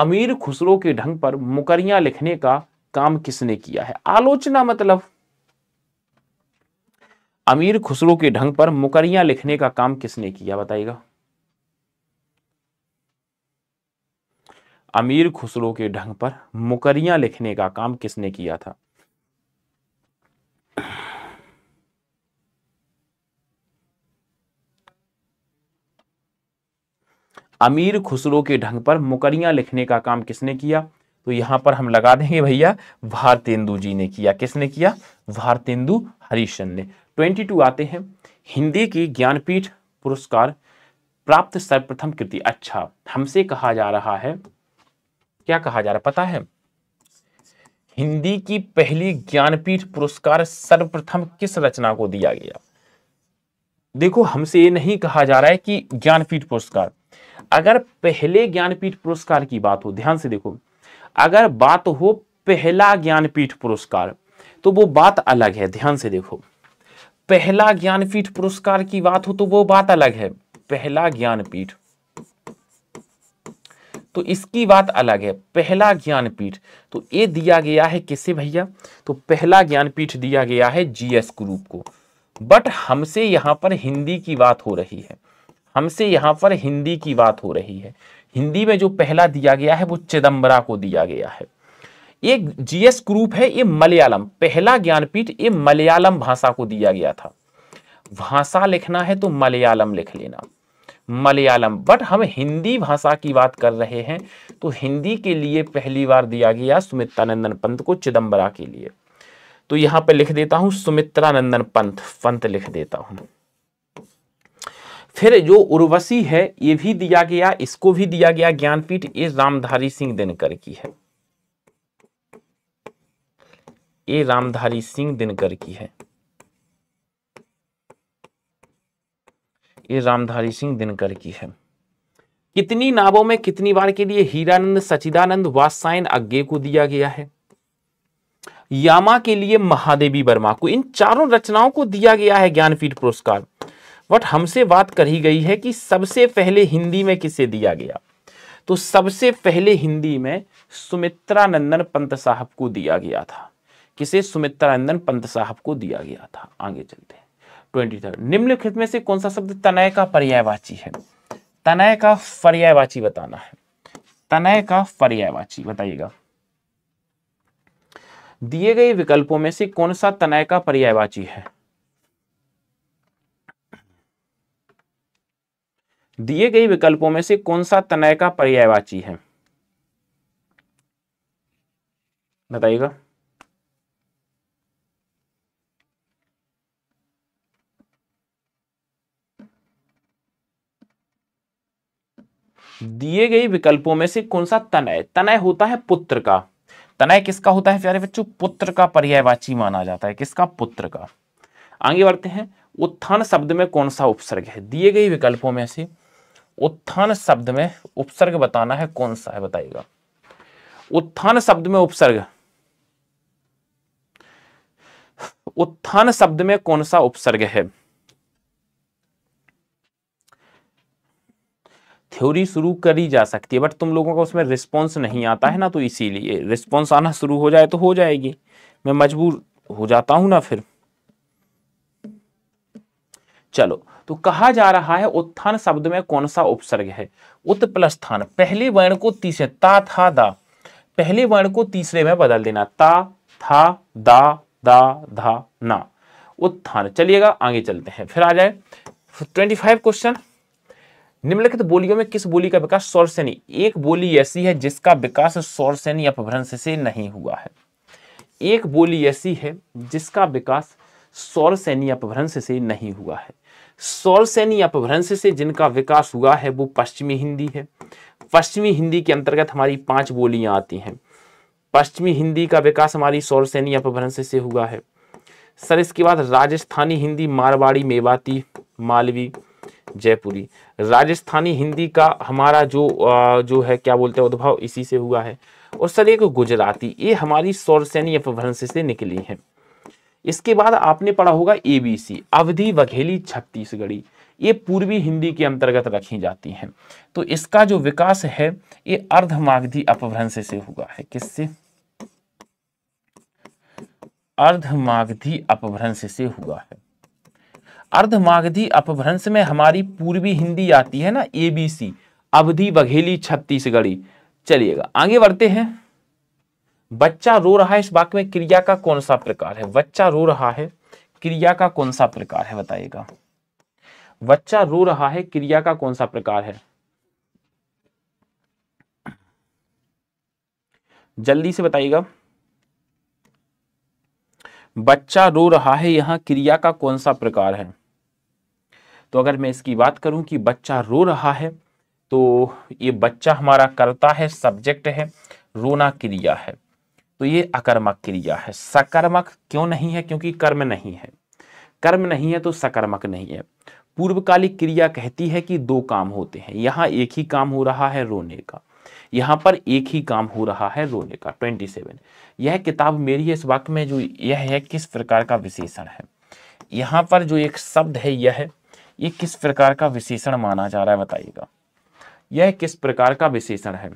अमीर खुसरो के ढंग पर मुकरियां लिखने का काम किसने किया है आलोचना मतलब अमीर खुसरो के ढंग पर मुकरियां लिखने का काम किसने किया बताइएगा अमीर खुसरो के ढंग पर मुकरियां लिखने का काम किसने किया था अमीर खुसरो के ढंग पर मुकरिया लिखने का काम किसने किया तो यहां पर हम लगा देंगे भैया भारतेंदु जी ने किया किसने किया भारतेंदु हरीशन ने ट्वेंटी टू आते हैं हिंदी की ज्ञानपीठ पुरस्कार प्राप्त सर्वप्रथम कृति अच्छा हमसे कहा जा रहा है क्या कहा जा रहा पता है हिंदी की पहली ज्ञानपीठ पुरस्कार सर्वप्रथम किस रचना को दिया गया देखो हमसे ये नहीं कहा जा रहा है कि ज्ञानपीठ पुरस्कार अगर पहले ज्ञानपीठ पुरस्कार की बात हो ध्यान से देखो अगर बात हो पहला ज्ञानपीठ पुरस्कार तो वो बात अलग है ध्यान से देखो पहला ज्ञानपीठ पुरस्कार की बात हो तो वो बात अलग है पहला ज्ञानपीठ तो इसकी बात अलग है पहला ज्ञानपीठ तो ये दिया गया है किसे भैया तो पहला ज्ञानपीठ दिया गया है जीएस ग्रुप को बट हमसे यहां पर हिंदी की बात हो रही है हमसे यहाँ पर हिंदी की बात हो रही है हिंदी में जो पहला दिया गया है वो चिदम्बरा को दिया गया है एक जीएस ग्रुप है ये मलयालम पहला ज्ञानपीठ ये मलयालम भाषा को दिया गया था भाषा लिखना है तो मलयालम लिख लेना मलयालम बट हम हिंदी भाषा की बात कर रहे हैं तो हिंदी के लिए पहली बार दिया गया सुमित्रानंदन पंत को चिदम्बरा के लिए तो यहां पर लिख देता हूँ सुमित्रानंदन पंत पंत लिख देता हूँ फिर जो उर्वशी है ये भी दिया गया इसको भी दिया गया ज्ञानपीठ ये रामधारी सिंह दिनकर की है ये रामधारी सिंह दिनकर की है ये रामधारी सिंह दिनकर की है कितनी नावों में कितनी बार के लिए हीरानंद सचिदानंद वासायन अज्ञे को दिया गया है यामा के लिए महादेवी वर्मा को इन चारों रचनाओं को दिया गया है ज्ञानपीठ पुरस्कार बट हमसे बात करी गई है कि सबसे पहले हिंदी में किसे दिया गया तो सबसे पहले हिंदी में सुमित्रा नंदन पंत साहब को दिया गया था किसे सुमित्रा नंदन पंत साहब को दिया गया था आगे चलते हैं ट्वेंटी थर्ड निम्नलिखित में से कौन सा शब्द तनय का पर्यायवाची है तनय का पर्यायवाची बताना है तनय का पर्यायवाची बताइएगा दिए गए विकल्पों में से कौन सा तनय का पर्यायवाची है दिए गए विकल्पों में से कौन सा तनय का पर्यायवाची है बताइएगा दिए गए विकल्पों में से कौन सा तनय तनय होता है पुत्र का तनय किसका होता है प्यारे बच्चों पुत्र का पर्यायवाची माना जाता है किसका पुत्र का आगे बढ़ते हैं उत्थान शब्द में कौन सा उपसर्ग है दिए गए विकल्पों में से उत्थान शब्द में उपसर्ग बताना है कौन सा है बताइएगा उत्थान शब्द में उपसर्ग उत्थान शब्द में कौन सा उपसर्ग है थ्योरी शुरू करी जा सकती है बट तुम लोगों का उसमें रिस्पॉन्स नहीं आता है ना तो इसीलिए रिस्पॉन्स आना शुरू हो जाए तो हो जाएगी मैं मजबूर हो जाता हूं ना फिर चलो तो कहा जा रहा है उत्थान शब्द में कौन सा उपसर्ग है उत प्लस थान पहले वर्ण को तीसरे ता था दा पहले वर्ण को तीसरे में बदल देना ता था दा दा धा ना उत्थान चलिएगा आगे चलते हैं फिर आ जाए ट्वेंटी फाइव क्वेश्चन निम्नलिखित तो बोलियों में किस बोली का विकास सौर सौरसेनी एक बोली ऐसी है जिसका विकास सौर सौरसेनी अपभ्रंश से नहीं हुआ है एक बोली ऐसी है जिसका विकास सौर सैनी अपभ्रंश से नहीं हुआ है सौलसैनी अपभ्रंश से जिनका विकास हुआ है वो पश्चिमी हिंदी है पश्चिमी हिंदी के अंतर्गत हमारी पांच बोलियां आती हैं पश्चिमी हिंदी का विकास हमारी सौरसैनी अपभ्रंश से हुआ है सर इसके बाद राजस्थानी हिंदी मारवाड़ी मेवाती मालवी जयपुरी राजस्थानी हिंदी का हमारा जो जो है क्या बोलते हैं उद्भव इसी से हुआ है और सर एक गुजराती ये हमारी सौरसैनी अपभ्रंश से निकली है इसके बाद आपने पढ़ा होगा एबीसी अवधि बघेली छत्तीसगढ़ी ये पूर्वी हिंदी के अंतर्गत रखी जाती हैं तो इसका जो विकास है ये अर्धमागधी अपभ्रंश से हुआ है किससे अर्धमागधी अपभ्रंश से हुआ है अर्धमागधी अपभ्रंश में हमारी पूर्वी हिंदी आती है ना एबीसी अवधि बघेली छत्तीसगढ़ी चलिएगा आगे बढ़ते हैं बच्चा रो रहा है इस वाक्य में क्रिया का कौन सा प्रकार है बच्चा रो रहा है क्रिया का कौन सा प्रकार है बताइएगा बच्चा रो रहा है क्रिया का कौन सा प्रकार है जल्दी से बताइएगा बच्चा रो रहा है यहां क्रिया का कौन सा प्रकार है तो अगर मैं इसकी बात करूं कि बच्चा रो रहा है तो ये बच्चा हमारा करता है सब्जेक्ट है रोना क्रिया है तो ये अकर्मक क्रिया है सकर्मक क्यों नहीं है क्योंकि कर्म नहीं है कर्म नहीं है तो सकर्मक नहीं है पूर्वकालिक क्रिया कहती है कि दो काम होते हैं यहाँ एक ही काम हो रहा है रोने का यहाँ पर एक ही काम हो रहा है रोने का ट्वेंटी सेवन यह किताब मेरी इस वाक्य में जो यह है किस प्रकार का विशेषण है यहाँ पर जो एक शब्द है यह ये किस प्रकार का विशेषण माना जा रहा है बताइएगा यह किस प्रकार का विशेषण है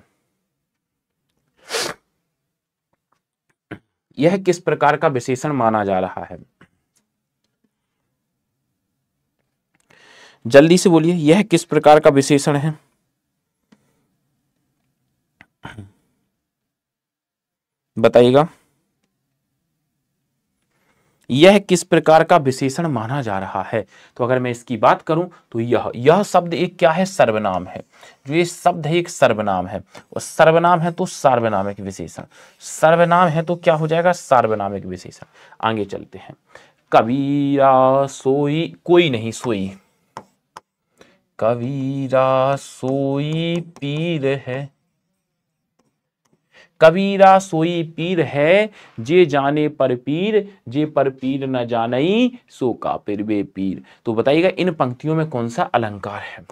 यह किस प्रकार का विशेषण माना जा रहा है जल्दी से बोलिए यह किस प्रकार का विशेषण है बताइएगा यह किस प्रकार का विशेषण माना जा रहा है तो अगर मैं इसकी बात करूं तो यह यह शब्द एक क्या है सर्वनाम है जो ये शब्द है एक सर्वनाम है और सर्वनाम है तो सार्वनामिक विशेषण सर्वनाम है तो क्या हो जाएगा सार्वनामिक विशेषण आगे चलते हैं कबीरा सोई कोई नहीं सोई कबीरा सोई पीर है कबीरा सोई पीर है जे जाने पर पीर जे पर पीर न जानई सो का पिर वे पीर तो बताइएगा इन पंक्तियों में कौन सा अलंकार है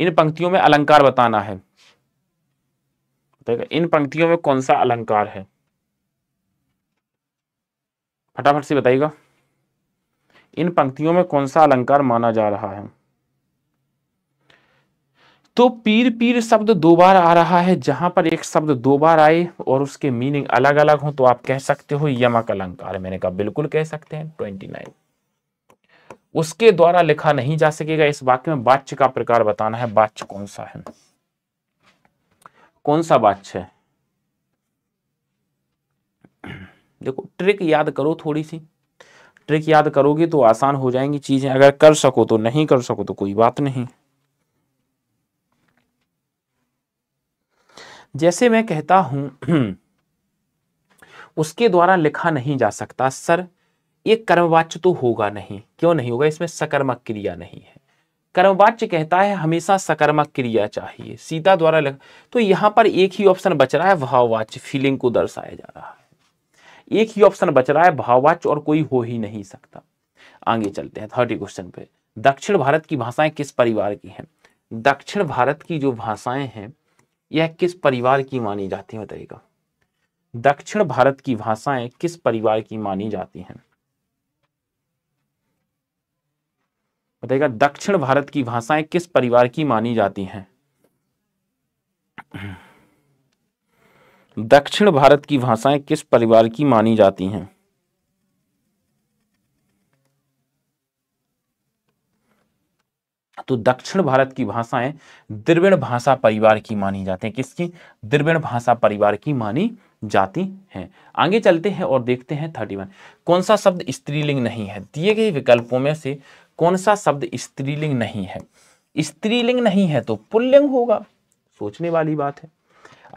इन पंक्तियों में अलंकार बताना है बताइएगा इन पंक्तियों में कौन सा अलंकार है फटाफट से बताइएगा इन पंक्तियों में कौन सा अलंकार माना जा रहा है तो पीर पीर शब्द दो बार आ रहा है जहां पर एक शब्द दो बार आए और उसके मीनिंग अलग अलग हो तो आप कह सकते हो यमक अलंकार मैंने कहा बिल्कुल कह सकते हैं ट्वेंटी नाइन उसके द्वारा लिखा नहीं जा सकेगा इस वाक्य में बाच्य का प्रकार बताना है बाच्य कौन सा है कौन सा बाच्य है देखो ट्रिक याद करो थोड़ी सी ट्रिक याद करोगे तो आसान हो जाएंगी चीजें अगर कर सको तो नहीं कर सको तो कोई बात नहीं जैसे मैं कहता हूं (clears throat) उसके द्वारा लिखा नहीं जा सकता सर ये कर्मवाच्य तो होगा नहीं क्यों नहीं होगा इसमें सकर्मक क्रिया नहीं है कर्मवाच्य कहता है हमेशा सकर्मक क्रिया चाहिए सीता द्वारा लग... तो यहाँ पर एक ही ऑप्शन बच रहा है भाववाच्य फीलिंग को दर्शाया जा रहा है एक ही ऑप्शन बच रहा है भाववाच्य और कोई हो ही नहीं सकता आगे चलते हैं थर्टी क्वेश्चन पे दक्षिण भारत की भाषाएं किस परिवार की हैं दक्षिण भारत की जो भाषाएं हैं यह किस परिवार की मानी जाती है बताइएगा दक्षिण भारत की भाषाएं किस परिवार की मानी जाती हैं बताइएगा दक्षिण भारत की भाषाएं किस परिवार की मानी जाती हैं दक्षिण भारत की भाषाएं किस परिवार की मानी जाती हैं तो दक्षिण भारत की भाषाएं द्रविण भाषा परिवार की मानी जाती हैं किसकी द्रविण भाषा परिवार की मानी जाती हैं आगे चलते हैं और देखते हैं थर्टी वन कौन सा शब्द स्त्रीलिंग नहीं है दिए गए विकल्पों में से कौन सा शब्द स्त्रीलिंग नहीं है स्त्रीलिंग नहीं है तो पुल्लिंग होगा सोचने वाली बात है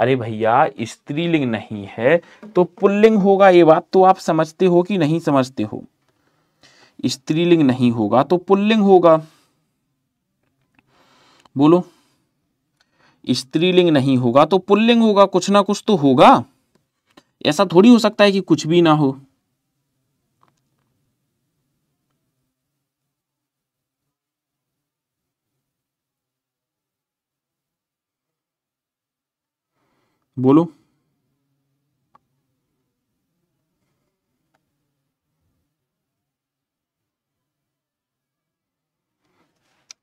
अरे भैया स्त्रीलिंग नहीं है तो पुल्लिंग होगा ये बात तो आप समझते हो कि नहीं समझते हो स्त्रीलिंग नहीं होगा तो पुल्लिंग होगा बोलो स्त्रीलिंग नहीं होगा तो पुल्लिंग होगा कुछ ना कुछ तो होगा ऐसा थोड़ी हो सकता है कि कुछ भी ना हो बोलो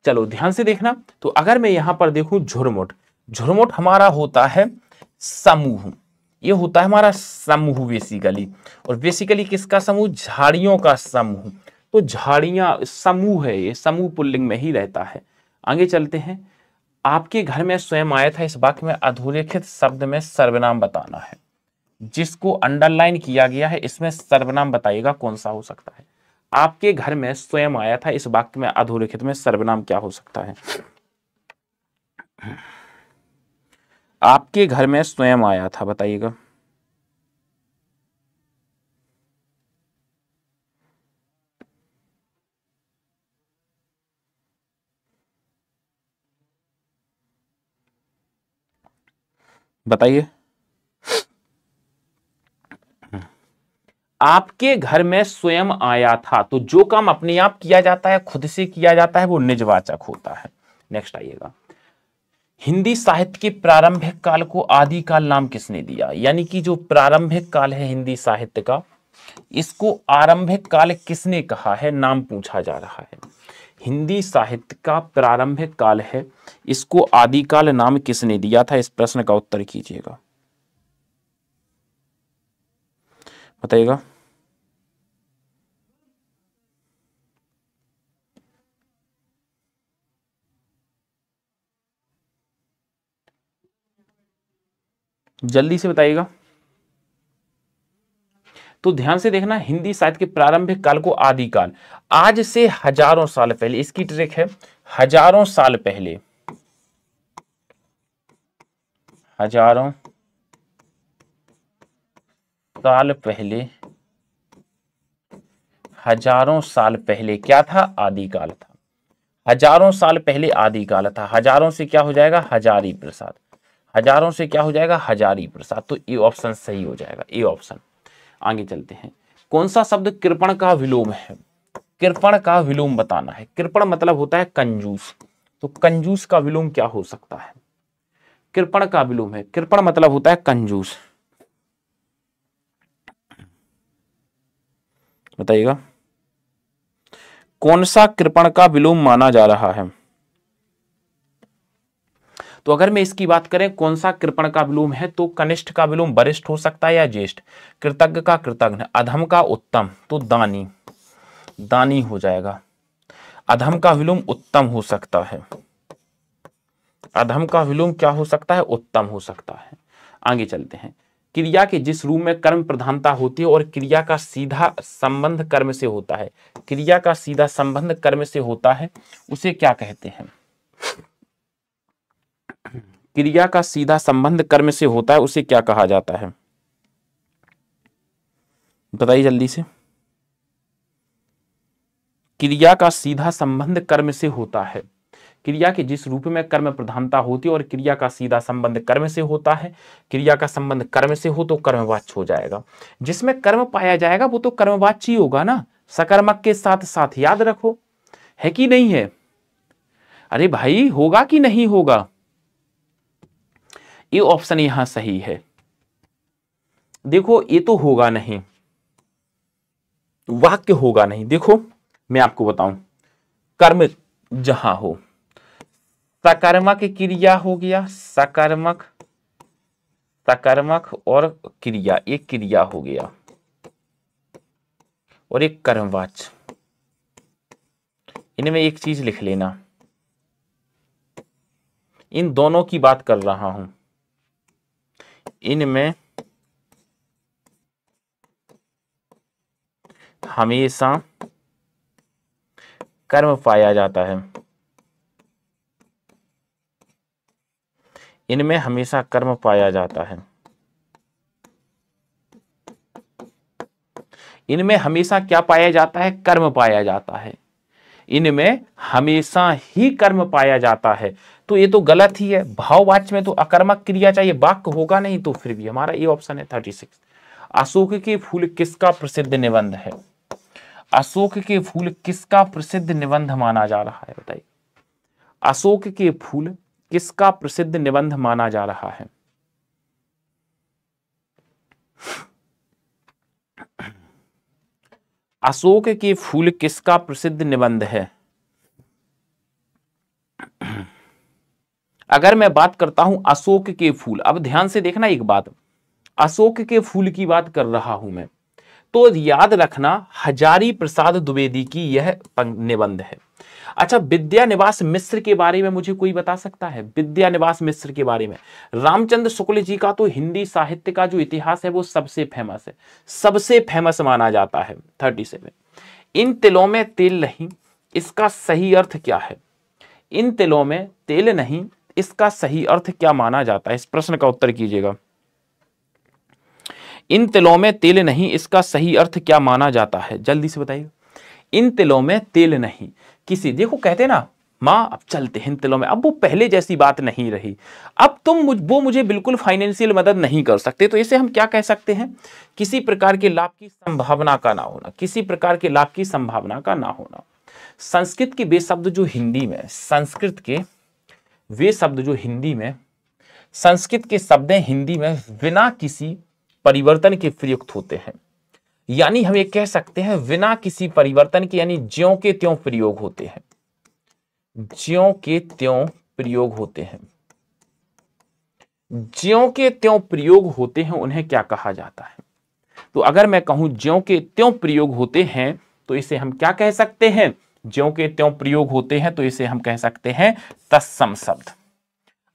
चलो ध्यान से देखना तो अगर मैं यहां पर देखूं झुरमुट झुरमुट हमारा होता है समूह ये होता है हमारा समूह बेसिकली और बेसिकली किसका समूह झाड़ियों का समूह तो झाड़ियां समूह है ये समूह पुल्लिंग में ही रहता है आगे चलते हैं आपके घर में स्वयं आया था इस वाक्य में अधोरेखित शब्द में सर्वनाम बताना है जिसको अंडरलाइन किया गया है इसमें सर्वनाम बताइएगा कौन सा हो सकता है आपके घर में स्वयं आया था इस वाक्य में अधोरेखित में सर्वनाम क्या हो सकता है आपके घर में स्वयं आया था बताइएगा बताइए आपके घर में स्वयं आया था तो जो काम अपने आप किया जाता है खुद से किया जाता है वो निजवाचक होता है नेक्स्ट आइएगा हिंदी साहित्य के प्रारंभिक काल को आदि काल नाम किसने दिया यानी कि जो प्रारंभिक काल है हिंदी साहित्य का इसको आरंभिक काल किसने कहा है नाम पूछा जा रहा है हिंदी साहित्य का प्रारंभिक काल है इसको आदि काल नाम किसने दिया था इस प्रश्न का उत्तर कीजिएगा बताइएगा जल्दी से बताइएगा तो ध्यान से देखना हिंदी साहित्य के प्रारंभिक काल को आदिकाल आज से हजारों साल पहले इसकी ट्रिक है हजारों साल पहले हजारों काल पहले हजारों साल पहले क्या था आदिकाल था हजारों साल पहले आदिकाल था हजारों से क्या हो जाएगा हजारी प्रसाद हजारों से क्या हो जाएगा हजारी प्रसाद तो ये ऑप्शन सही हो जाएगा ये ऑप्शन आगे चलते हैं कौन सा शब्द कृपण का विलोम है कृपण का विलोम बताना है कृपण मतलब होता है कंजूस तो कंजूस का विलोम क्या हो सकता है कृपण का विलोम है कृपण मतलब होता है कंजूस बताइएगा कौन सा कृपण का विलोम माना जा रहा है तो अगर मैं इसकी बात करें कौन सा कृपण का विलोम है तो कनिष्ठ का विलोम वरिष्ठ हो सकता है या ज्येष्ठ कृतज्ञ का कृतज्ञ अधम का उत्तम तो दानी दानी हो जाएगा अधम का विलोम उत्तम हो सकता है अधम का विलोम क्या हो सकता है उत्तम हो सकता है आगे चलते हैं क्रिया के जिस रूप में कर्म प्रधानता होती है और क्रिया का सीधा संबंध कर्म से होता है क्रिया का सीधा संबंध कर्म से होता है उसे क्या कहते हैं क्रिया का सीधा संबंध कर्म से होता है उसे क्या कहा जाता है बताइए जल्दी से क्रिया का सीधा संबंध कर्म से होता है क्रिया के जिस रूप में कर्म प्रधानता होती है और क्रिया का सीधा संबंध कर्म से होता है क्रिया का संबंध कर्म से हो तो कर्मवाच्य हो जाएगा जिसमें कर्म पाया जाएगा वो तो कर्मवाच्य होगा ना सकर्मक के साथ साथ याद रखो है कि नहीं है अरे भाई होगा कि नहीं होगा ये ऑप्शन यहां सही है देखो ये तो होगा नहीं वाक्य होगा नहीं देखो मैं आपको बताऊं कर्म जहां हो सकर्मक क्रिया हो गया सकर्मक सकर्मक और क्रिया एक क्रिया हो गया और एक कर्मवाच इनमें एक चीज लिख लेना इन दोनों की बात कर रहा हूं इनमें हमेशा कर्म पाया जाता है इनमें हमेशा कर्म पाया जाता है इनमें हमेशा क्या पाया जाता है कर्म पाया जाता है इनमें हमेशा ही कर्म पाया जाता है तो ये तो गलत ही है भाववाच्य में तो अकर्मक क्रिया चाहिए वाक्य होगा नहीं तो फिर भी हमारा ये ऑप्शन है थर्टी सिक्स अशोक के फूल किसका प्रसिद्ध निबंध है अशोक के फूल किसका प्रसिद्ध निबंध माना जा रहा है बताइए अशोक के फूल किसका प्रसिद्ध निबंध माना जा रहा है अशोक के फूल किसका प्रसिद्ध निबंध है अगर मैं बात करता हूं अशोक के फूल अब ध्यान से देखना एक बात अशोक के फूल की बात कर रहा हूं मैं तो याद रखना हजारी प्रसाद द्विवेदी की यह निबंध है अच्छा विद्या निवास मिश्र के बारे में मुझे कोई बता सकता है विद्या निवास मिश्र के बारे में रामचंद्र शुक्ल जी का तो हिंदी साहित्य का जो इतिहास है वो सबसे फेमस है सबसे फेमस माना जाता है थर्टी सेवन इन तिलों में तेल नहीं इसका सही अर्थ क्या है इन तिलों में तेल नहीं इसका सही अर्थ क्या माना जाता है इस प्रश्न का उत्तर कीजिएगा इन तिलों में तेल नहीं इसका सही अर्थ क्या माना जाता है जल्दी से बताइए इन तिलों में तेल नहीं किसी देखो कहते ना माँ अब चलते हैं तिलों में अब वो पहले जैसी बात नहीं रही अब तुम मुझ वो मुझे बिल्कुल फाइनेंशियल मदद नहीं कर सकते तो इसे हम क्या कह सकते हैं किसी प्रकार के लाभ की संभावना का ना होना किसी प्रकार के लाभ की संभावना का ना होना संस्कृत के वे शब्द जो हिंदी में संस्कृत के वे शब्द जो हिंदी में संस्कृत के शब्द हिंदी में बिना किसी परिवर्तन के प्रयुक्त होते हैं यानी हम ये कह सकते हैं बिना किसी परिवर्तन के यानी ज्यो के त्यों प्रयोग होते हैं ज्यो के त्यों प्रयोग होते हैं ज्यो के त्यों प्रयोग होते हैं उन्हें क्या कहा जाता है तो अगर मैं कहूं ज्यो के त्यों प्रयोग होते हैं तो इसे हम क्या कह सकते हैं ज्यो के त्यों प्रयोग होते हैं तो इसे हम कह सकते हैं तत्सम शब्द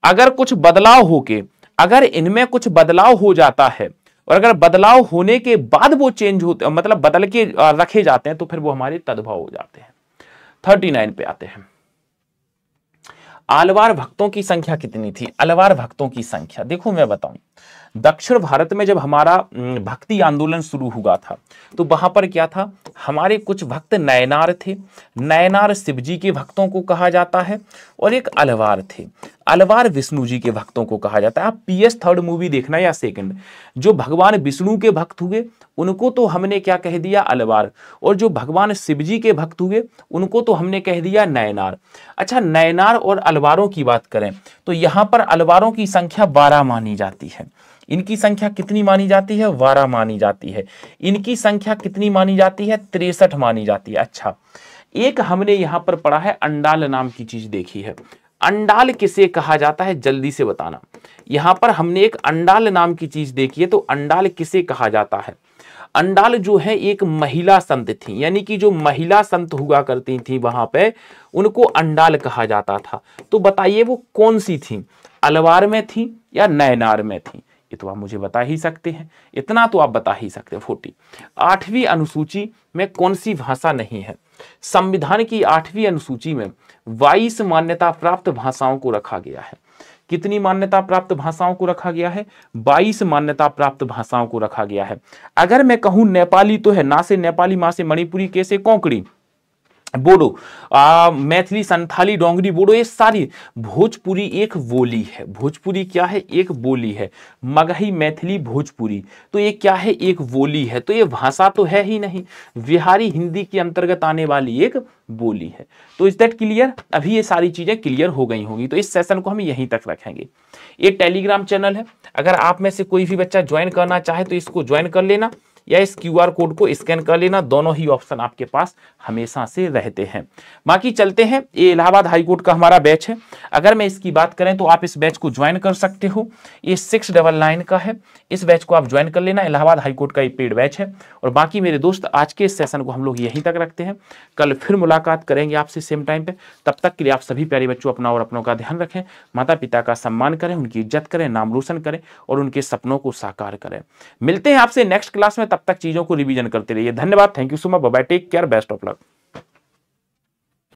अगर कुछ बदलाव होके अगर इनमें कुछ बदलाव हो जाता है और अगर बदलाव होने के बाद वो चेंज होते मतलब बदल के रखे जाते हैं तो फिर वो हमारे तदभाव हो जाते हैं थर्टी नाइन पे आते हैं आलवार भक्तों की संख्या कितनी थी अलवार भक्तों की संख्या देखो मैं बताऊं दक्षिण भारत में जब हमारा भक्ति आंदोलन शुरू हुआ था तो वहाँ पर क्या था हमारे कुछ भक्त नयनार थे नयनार शिव जी के भक्तों को कहा जाता है और एक अलवार थे अलवार विष्णु जी के भक्तों को कहा जाता है आप पी एस थर्ड मूवी देखना या सेकंड जो भगवान विष्णु के भक्त हुए उनको तो हमने क्या कह दिया अलवार और जो भगवान शिव जी के भक्त हुए उनको तो हमने कह दिया नयनार अच्छा नयनार और अलवारों की बात करें तो यहाँ पर अलवारों की संख्या बारह मानी जाती है इनकी संख्या कितनी मानी जाती है बारह मानी जाती है इनकी संख्या कितनी मानी जाती है तिरसठ मानी जाती है अच्छा एक हमने यहाँ पर पढ़ा है अंडाल नाम की चीज देखी है अंडाल किसे कहा जाता है जल्दी से बताना यहाँ पर हमने एक अंडाल नाम की चीज देखी है तो अंडाल किसे कहा जाता है अंडाल जो है एक महिला संत थी यानी कि जो महिला संत हुआ करती थी वहां पे उनको अंडाल कहा जाता था तो बताइए वो कौन सी थी अलवार में थी या नैनार में थी ये तो आप मुझे बता ही सकते हैं इतना तो आप बता ही सकते हैं फोर्टी आठवीं अनुसूची में कौन सी भाषा नहीं है संविधान की आठवीं अनुसूची में बाईस मान्यता प्राप्त भाषाओं को रखा गया है कितनी मान्यता प्राप्त भाषाओं को रखा गया है बाईस मान्यता प्राप्त भाषाओं को रखा गया है अगर मैं कहूं नेपाली तो है ना से नेपाली मां से मणिपुरी कैसे कोंकड़ी बोडो आ, मैथिली संथाली डोंगरी बोडो ये सारी भोजपुरी एक बोली है भोजपुरी क्या है एक बोली है मगही मैथिली भोजपुरी तो ये क्या है एक बोली है तो ये भाषा तो है ही नहीं बिहारी हिंदी के अंतर्गत आने वाली एक बोली है तो इज दैट क्लियर अभी ये सारी चीज़ें क्लियर हो गई होंगी तो इस सेशन को हम यहीं तक रखेंगे ये टेलीग्राम चैनल है अगर आप में से कोई भी बच्चा ज्वाइन करना चाहे तो इसको ज्वाइन कर लेना या इस आर कोड को स्कैन कर लेना दोनों ही ऑप्शन आपके पास हमेशा से रहते हैं बाकी चलते हैं ये इलाहाबाद हाईकोर्ट का हमारा बैच है अगर मैं इसकी बात करें तो आप इस बैच को ज्वाइन कर सकते हो ये सिक्स डबल नाइन का है इस बैच को आप ज्वाइन कर लेना इलाहाबाद हाईकोर्ट का ये पेड बैच है और बाकी मेरे दोस्त आज के इस सेशन को हम लोग यहीं तक रखते हैं कल फिर मुलाकात करेंगे आपसे सेम टाइम पे तब तक के लिए आप सभी प्यारे बच्चों अपना और अपनों का ध्यान रखें माता पिता का सम्मान करें उनकी इज्जत करें नाम रोशन करें और उनके सपनों को साकार करें मिलते हैं आपसे नेक्स्ट क्लास में तब तब तक चीज़ों को रिविजन करते रहिए धन्यवाद thank you so much bye take care best of luck